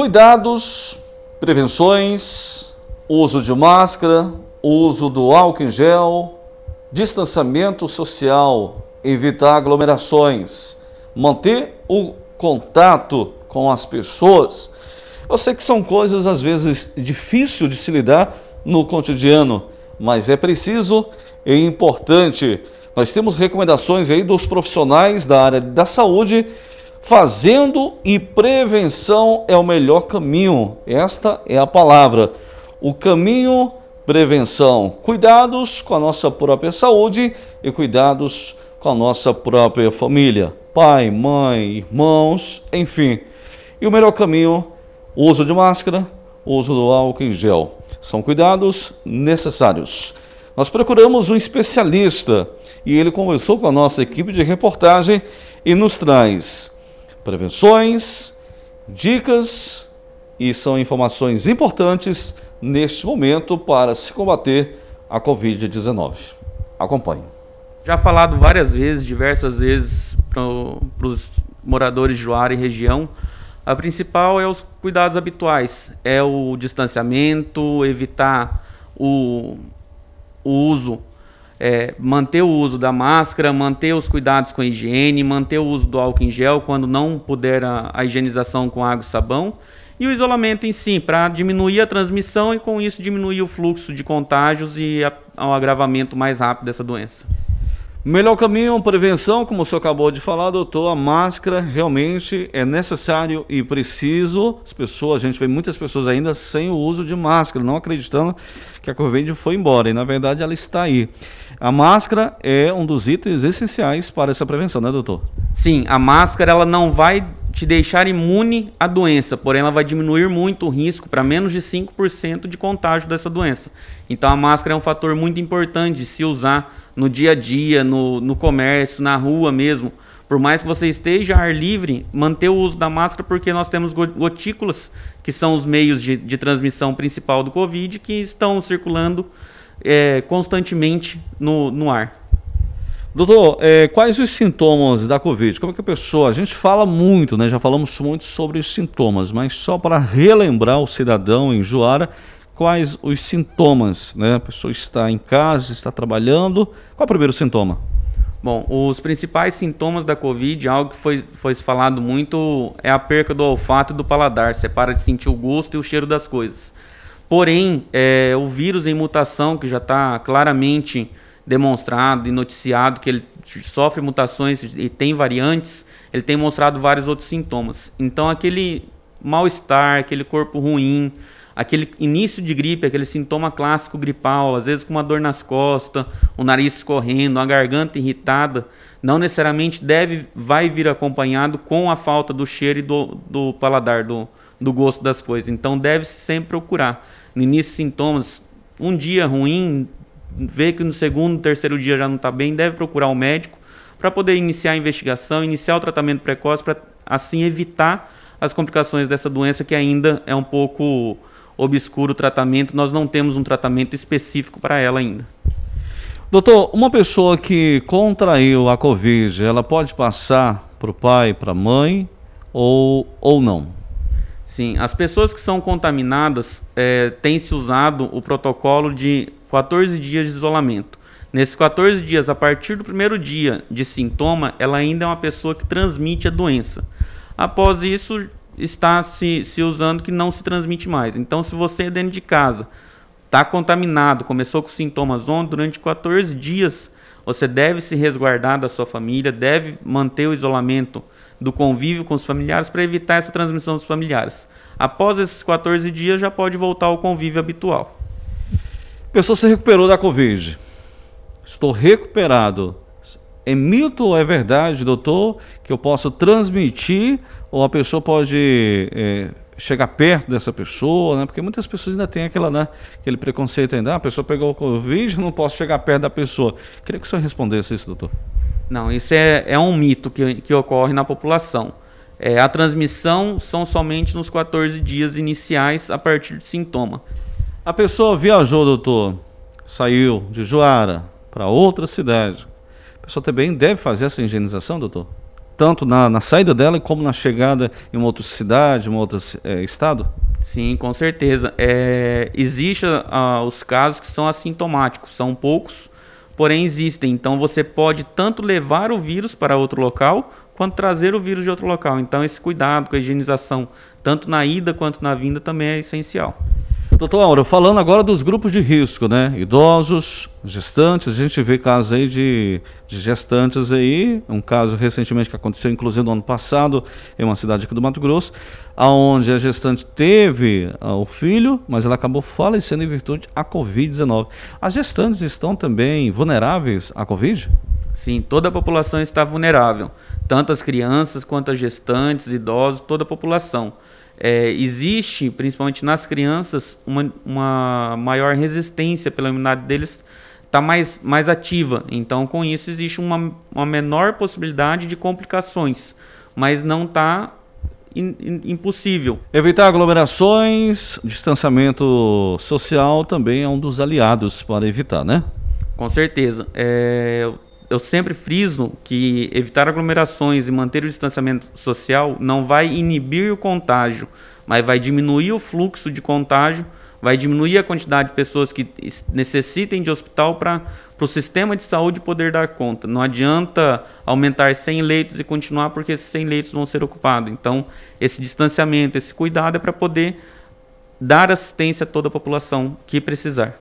Cuidados, prevenções, uso de máscara, uso do álcool em gel, distanciamento social, evitar aglomerações, manter o contato com as pessoas. Eu sei que são coisas às vezes difícil de se lidar no cotidiano, mas é preciso e importante. Nós temos recomendações aí dos profissionais da área da saúde Fazendo e prevenção é o melhor caminho. Esta é a palavra. O caminho, prevenção. Cuidados com a nossa própria saúde e cuidados com a nossa própria família. Pai, mãe, irmãos, enfim. E o melhor caminho, uso de máscara, uso do álcool em gel. São cuidados necessários. Nós procuramos um especialista e ele conversou com a nossa equipe de reportagem e nos traz prevenções, dicas e são informações importantes neste momento para se combater a Covid-19. Acompanhe. Já falado várias vezes, diversas vezes para os moradores de Juara e região, a principal é os cuidados habituais, é o distanciamento, evitar o, o uso é, manter o uso da máscara, manter os cuidados com a higiene, manter o uso do álcool em gel quando não puder a, a higienização com água e sabão, e o isolamento em si, para diminuir a transmissão e com isso diminuir o fluxo de contágios e o ao agravamento mais rápido dessa doença melhor caminho, prevenção, como o senhor acabou de falar, doutor, a máscara realmente é necessário e preciso. As pessoas, a gente vê muitas pessoas ainda sem o uso de máscara, não acreditando que a Covid foi embora, e na verdade ela está aí. A máscara é um dos itens essenciais para essa prevenção, né, doutor? Sim, a máscara ela não vai te deixar imune à doença, porém ela vai diminuir muito o risco para menos de 5% de contágio dessa doença. Então a máscara é um fator muito importante de se usar no dia a dia, no, no comércio, na rua mesmo. Por mais que você esteja ar livre, manter o uso da máscara porque nós temos gotículas, que são os meios de, de transmissão principal do Covid, que estão circulando é, constantemente no, no ar. Doutor, é, quais os sintomas da Covid? Como é que a pessoa. A gente fala muito, né? Já falamos muito sobre os sintomas, mas só para relembrar o cidadão em Juara, quais os sintomas, né? A pessoa está em casa, está trabalhando. Qual é o primeiro sintoma? Bom, os principais sintomas da Covid, algo que foi, foi falado muito, é a perca do olfato e do paladar. Você para de sentir o gosto e o cheiro das coisas. Porém, é, o vírus em mutação, que já está claramente demonstrado e noticiado que ele sofre mutações e tem variantes, ele tem mostrado vários outros sintomas. Então, aquele mal-estar, aquele corpo ruim, aquele início de gripe, aquele sintoma clássico gripal, às vezes com uma dor nas costas, o nariz escorrendo, a garganta irritada, não necessariamente deve, vai vir acompanhado com a falta do cheiro e do, do paladar, do, do gosto das coisas. Então, deve-se sempre procurar. No início, sintomas, um dia ruim, vê que no segundo, terceiro dia já não está bem, deve procurar um médico para poder iniciar a investigação, iniciar o tratamento precoce, para assim evitar as complicações dessa doença que ainda é um pouco obscuro o tratamento. Nós não temos um tratamento específico para ela ainda. Doutor, uma pessoa que contraiu a Covid, ela pode passar para o pai, para a mãe ou, ou não? Sim, as pessoas que são contaminadas é, eh, se usado o protocolo de 14 dias de isolamento. Nesses 14 dias, a partir do primeiro dia de sintoma, ela ainda é uma pessoa que transmite a doença. Após isso, está se, se usando que não se transmite mais. Então, se você é dentro de casa está contaminado, começou com sintomas ontem, durante 14 dias você deve se resguardar da sua família, deve manter o isolamento do convívio com os familiares para evitar essa transmissão dos familiares. Após esses 14 dias, já pode voltar ao convívio habitual. A pessoa se recuperou da Covid. Estou recuperado. É mito ou é verdade, doutor, que eu posso transmitir ou a pessoa pode é, chegar perto dessa pessoa, né? Porque muitas pessoas ainda têm aquela, né, aquele preconceito ainda, ah, a pessoa pegou o Covid, não posso chegar perto da pessoa. Queria que o senhor respondesse isso, doutor. Não, isso é, é um mito que, que ocorre na população. É, a transmissão são somente nos 14 dias iniciais a partir de sintoma. A pessoa viajou, doutor, saiu de Joara para outra cidade. A pessoa também deve fazer essa higienização, doutor? Tanto na, na saída dela como na chegada em uma outra cidade, em um outro é, eh, estado? Sim, com certeza. É, Existem ah, os casos que são assintomáticos, são poucos, porém existem. Então você pode tanto levar o vírus para outro local, quanto trazer o vírus de outro local. Então esse cuidado com a higienização, tanto na ida quanto na vinda, também é essencial. Doutor Aura, falando agora dos grupos de risco, né? Idosos, gestantes, a gente vê casos aí de, de gestantes aí, um caso recentemente que aconteceu, inclusive no ano passado, em uma cidade aqui do Mato Grosso, aonde a gestante teve ah, o filho, mas ela acabou falecendo em virtude da Covid-19. As gestantes estão também vulneráveis à Covid? Sim, toda a população está vulnerável, tanto as crianças quanto as gestantes, idosos, toda a população é, existe, principalmente nas crianças, uma, uma maior resistência pela imunidade deles está mais, mais ativa. Então, com isso, existe uma, uma menor possibilidade de complicações, mas não está in, in, impossível. Evitar aglomerações, distanciamento social também é um dos aliados para evitar, né? Com certeza. É, eu sempre friso que evitar aglomerações e manter o distanciamento social não vai inibir o contágio, mas vai diminuir o fluxo de contágio, vai diminuir a quantidade de pessoas que necessitem de hospital para o sistema de saúde poder dar conta. Não adianta aumentar 100 leitos e continuar, porque esses 100 leitos vão ser ocupados. Então, esse distanciamento, esse cuidado é para poder dar assistência a toda a população que precisar.